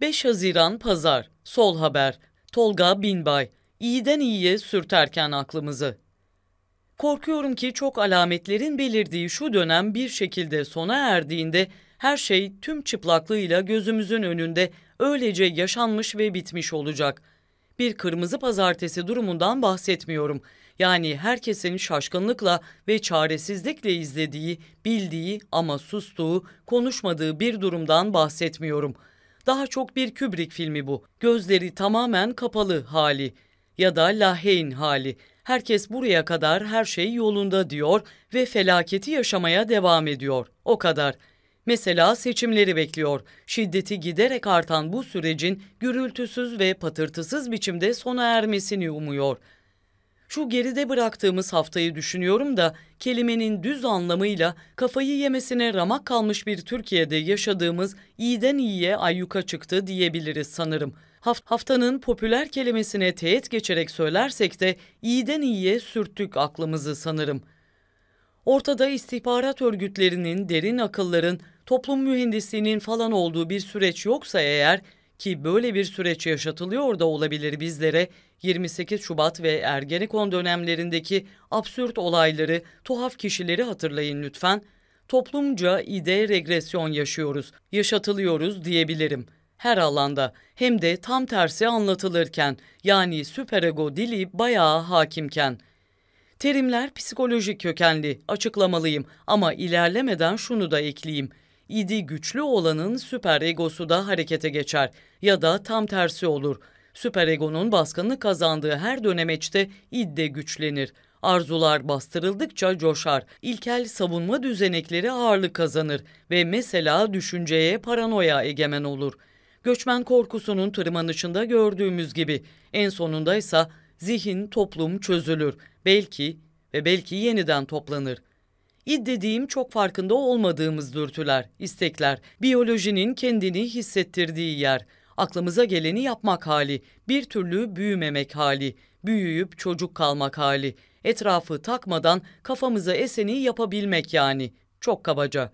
5 Haziran Pazar, Sol Haber, Tolga Binbay, İyiden iyiye sürterken aklımızı. Korkuyorum ki çok alametlerin belirdiği şu dönem bir şekilde sona erdiğinde her şey tüm çıplaklığıyla gözümüzün önünde öylece yaşanmış ve bitmiş olacak. Bir kırmızı pazartesi durumundan bahsetmiyorum. Yani herkesin şaşkınlıkla ve çaresizlikle izlediği, bildiği ama sustuğu, konuşmadığı bir durumdan bahsetmiyorum.'' Daha çok bir Kubrick filmi bu. Gözleri tamamen kapalı hali ya da Lahain hali. Herkes buraya kadar her şey yolunda diyor ve felaketi yaşamaya devam ediyor. O kadar. Mesela seçimleri bekliyor. Şiddeti giderek artan bu sürecin gürültüsüz ve patırtısız biçimde sona ermesini umuyor.'' Şu geride bıraktığımız haftayı düşünüyorum da kelimenin düz anlamıyla kafayı yemesine ramak kalmış bir Türkiye'de yaşadığımız iyiden iyiye ayyuka çıktı diyebiliriz sanırım. Haft haftanın popüler kelimesine teğet geçerek söylersek de iyiden iyiye sürttük aklımızı sanırım. Ortada istihbarat örgütlerinin, derin akılların, toplum mühendisliğinin falan olduğu bir süreç yoksa eğer ki böyle bir süreç yaşatılıyor da olabilir bizlere 28 Şubat ve Ergenekon dönemlerindeki absürt olayları, tuhaf kişileri hatırlayın lütfen. Toplumca ide regresyon yaşıyoruz, yaşatılıyoruz diyebilirim. Her alanda hem de tam tersi anlatılırken yani süperego dili bayağı hakimken. Terimler psikolojik kökenli, açıklamalıyım ama ilerlemeden şunu da ekleyeyim.'' İdi güçlü olanın süper egosu da harekete geçer ya da tam tersi olur. Süper egonun baskını kazandığı her dönemeçte id de güçlenir. Arzular bastırıldıkça coşar. İlkel savunma düzenekleri ağırlık kazanır ve mesela düşünceye paranoya egemen olur. Göçmen korkusunun tırmanışında gördüğümüz gibi en sonunda ise zihin toplum çözülür. Belki ve belki yeniden toplanır id dediğim çok farkında olmadığımız dürtüler, istekler, biyolojinin kendini hissettirdiği yer, aklımıza geleni yapmak hali, bir türlü büyümemek hali, büyüyüp çocuk kalmak hali, etrafı takmadan kafamıza eseni yapabilmek yani, çok kabaca.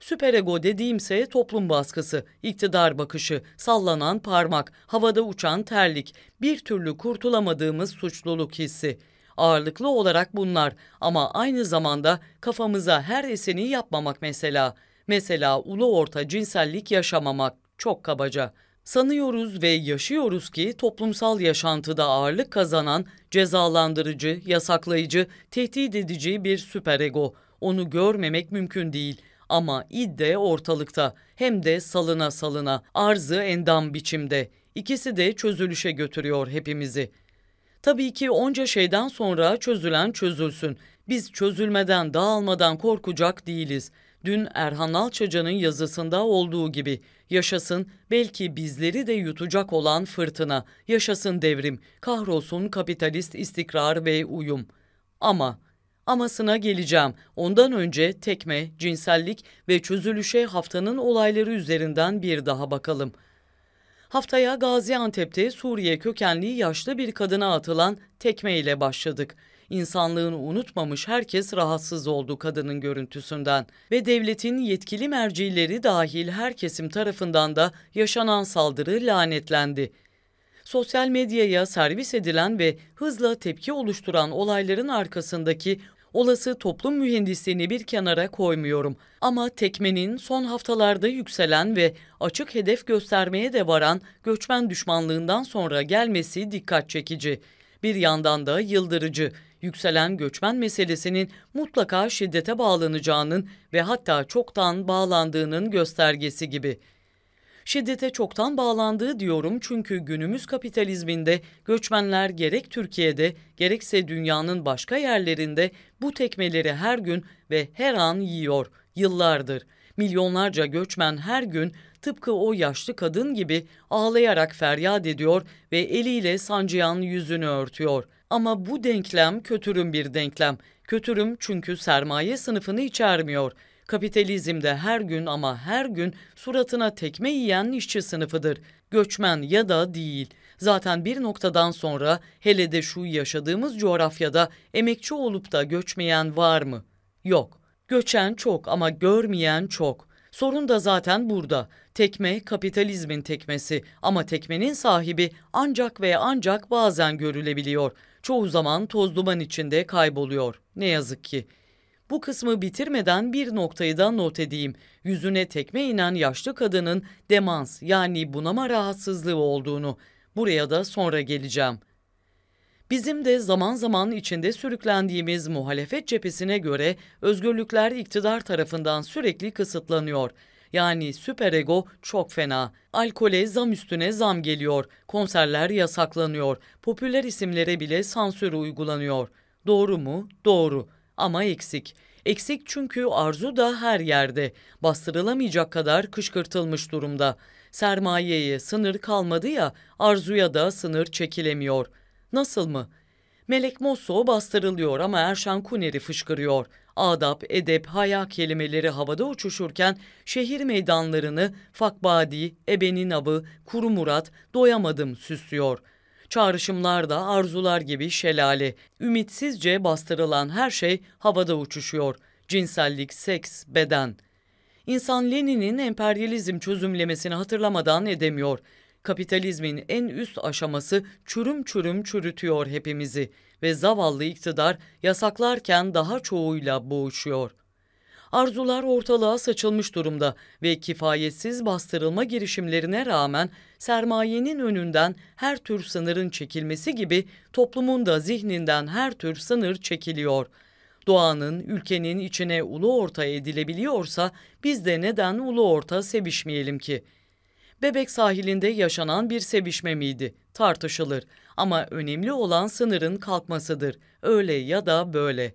Süperego dediğimse toplum baskısı, iktidar bakışı, sallanan parmak, havada uçan terlik, bir türlü kurtulamadığımız suçluluk hissi.'' Ağırlıklı olarak bunlar ama aynı zamanda kafamıza her eseni yapmamak mesela. Mesela ulu orta cinsellik yaşamamak çok kabaca. Sanıyoruz ve yaşıyoruz ki toplumsal yaşantıda ağırlık kazanan, cezalandırıcı, yasaklayıcı, tehdit edici bir süperego. Onu görmemek mümkün değil. Ama idde ortalıkta hem de salına salına, arzı endam biçimde. İkisi de çözülüşe götürüyor hepimizi. Tabii ki onca şeyden sonra çözülen çözülsün. Biz çözülmeden, dağılmadan korkacak değiliz. Dün Erhan Alçaca'nın yazısında olduğu gibi yaşasın belki bizleri de yutacak olan fırtına, yaşasın devrim, kahrolsun kapitalist istikrar ve uyum. Ama amasına geleceğim. Ondan önce tekme, cinsellik ve çözülüşe haftanın olayları üzerinden bir daha bakalım.'' Haftaya Gaziantep'te Suriye kökenli yaşlı bir kadına atılan tekme ile başladık. İnsanlığın unutmamış herkes rahatsız oldu kadının görüntüsünden ve devletin yetkili mercileri dahil her kesim tarafından da yaşanan saldırı lanetlendi. Sosyal medyaya servis edilen ve hızla tepki oluşturan olayların arkasındaki Olası toplum mühendisliğini bir kenara koymuyorum. Ama tekmenin son haftalarda yükselen ve açık hedef göstermeye de varan göçmen düşmanlığından sonra gelmesi dikkat çekici. Bir yandan da yıldırıcı yükselen göçmen meselesinin mutlaka şiddete bağlanacağının ve hatta çoktan bağlandığının göstergesi gibi. Şiddete çoktan bağlandığı diyorum çünkü günümüz kapitalizminde göçmenler gerek Türkiye'de gerekse dünyanın başka yerlerinde bu tekmeleri her gün ve her an yiyor yıllardır. Milyonlarca göçmen her gün tıpkı o yaşlı kadın gibi ağlayarak feryat ediyor ve eliyle sancıyan yüzünü örtüyor. Ama bu denklem kötürüm bir denklem. Kötürüm çünkü sermaye sınıfını içermiyor. Kapitalizmde her gün ama her gün suratına tekme yiyen işçi sınıfıdır. Göçmen ya da değil. Zaten bir noktadan sonra hele de şu yaşadığımız coğrafyada emekçi olup da göçmeyen var mı? Yok. Göçen çok ama görmeyen çok. Sorun da zaten burada. Tekme kapitalizmin tekmesi ama tekmenin sahibi ancak ve ancak bazen görülebiliyor. Çoğu zaman toz duman içinde kayboluyor. Ne yazık ki. Bu kısmı bitirmeden bir noktayı da not edeyim. Yüzüne tekme inen yaşlı kadının demans yani bunama rahatsızlığı olduğunu. Buraya da sonra geleceğim. Bizim de zaman zaman içinde sürüklendiğimiz muhalefet cephesine göre özgürlükler iktidar tarafından sürekli kısıtlanıyor. Yani süperego çok fena. Alkole zam üstüne zam geliyor. Konserler yasaklanıyor. Popüler isimlere bile sansür uygulanıyor. Doğru mu? Doğru ama eksik. Eksik çünkü arzu da her yerde. Bastırılamayacak kadar kışkırtılmış durumda. Sermayeye sınır kalmadı ya, arzuya da sınır çekilemiyor. Nasıl mı? Melek Mosso bastırılıyor ama Erşan Kuner'i fışkırıyor. Adap, edep, haya kelimeleri havada uçuşurken şehir meydanlarını Fakbadi, Ebenin Kuru Murat, Doyamadım süslüyor.'' Çağrışımlar da arzular gibi şelale. Ümitsizce bastırılan her şey havada uçuşuyor. Cinsellik, seks, beden. İnsan Lenin'in emperyalizm çözümlemesini hatırlamadan edemiyor. Kapitalizmin en üst aşaması çürüm çürüm çürütüyor hepimizi ve zavallı iktidar yasaklarken daha çoğuyla boğuşuyor. Arzular ortalığa saçılmış durumda ve kifayetsiz bastırılma girişimlerine rağmen sermayenin önünden her tür sınırın çekilmesi gibi toplumun da zihninden her tür sınır çekiliyor. Doğanın, ülkenin içine ulu orta edilebiliyorsa biz de neden ulu orta sevişmeyelim ki?'' Bebek sahilinde yaşanan bir sevişme miydi? Tartışılır. Ama önemli olan sınırın kalkmasıdır. Öyle ya da böyle.''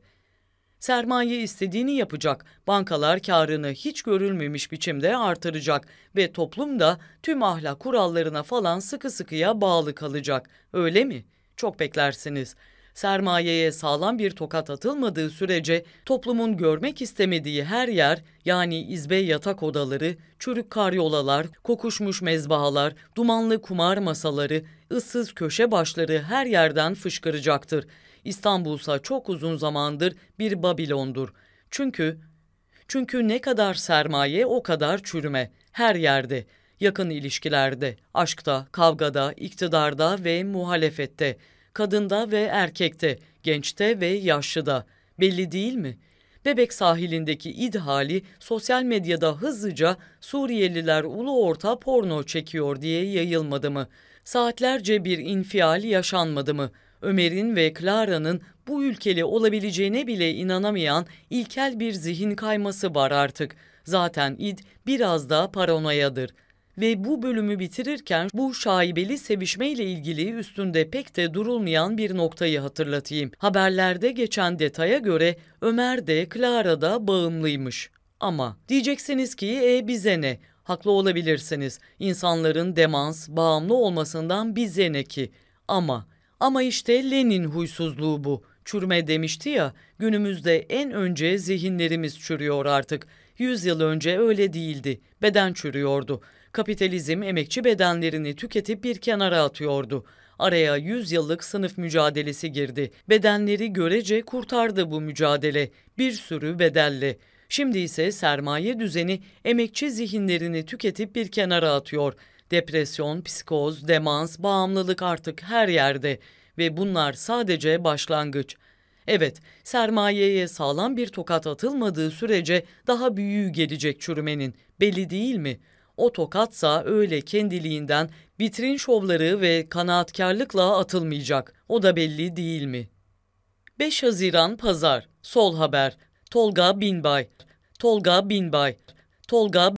Sermaye istediğini yapacak, bankalar karını hiç görülmemiş biçimde artıracak ve toplum da tüm ahlak kurallarına falan sıkı sıkıya bağlı kalacak. Öyle mi? Çok beklersiniz. Sermayeye sağlam bir tokat atılmadığı sürece toplumun görmek istemediği her yer yani izbe yatak odaları, çürük karyolalar, kokuşmuş mezbahalar, dumanlı kumar masaları, ıssız köşe başları her yerden fışkıracaktır. İstanbulsa çok uzun zamandır bir Babilon'dur. Çünkü çünkü ne kadar sermaye o kadar çürüme her yerde, yakın ilişkilerde, aşkta, kavgada, iktidarda ve muhalefette, kadında ve erkekte, gençte ve yaşlıda. Belli değil mi? Bebek sahilindeki idhali sosyal medyada hızlıca Suriyeliler ulu orta porno çekiyor diye yayılmadı mı? Saatlerce bir infial yaşanmadı mı? Ömer'in ve Clara'nın bu ülkeli olabileceğine bile inanamayan ilkel bir zihin kayması var artık. Zaten id biraz daha paranoyadır. Ve bu bölümü bitirirken bu şaibeli sevişmeyle ilgili üstünde pek de durulmayan bir noktayı hatırlatayım. Haberlerde geçen detaya göre Ömer de Clara da bağımlıymış. Ama diyeceksiniz ki e bize ne? Haklı olabilirsiniz. İnsanların demans, bağımlı olmasından bize ne ki? Ama ama işte Lenin huysuzluğu bu. Çürme demişti ya, günümüzde en önce zihinlerimiz çürüyor artık. Yüz yıl önce öyle değildi. Beden çürüyordu. Kapitalizm emekçi bedenlerini tüketip bir kenara atıyordu. Araya 100 yıllık sınıf mücadelesi girdi. Bedenleri görece kurtardı bu mücadele. Bir sürü bedelle. Şimdi ise sermaye düzeni emekçi zihinlerini tüketip bir kenara atıyor. Depresyon, psikoz, demans, bağımlılık artık her yerde ve bunlar sadece başlangıç. Evet, sermayeye sağlam bir tokat atılmadığı sürece daha büyüğü gelecek çürümenin, belli değil mi? O tokatsa öyle kendiliğinden vitrin şovları ve kanaatkarlıkla atılmayacak. O da belli değil mi? 5 Haziran Pazar Sol Haber Tolga Binbay Tolga Binbay Tolga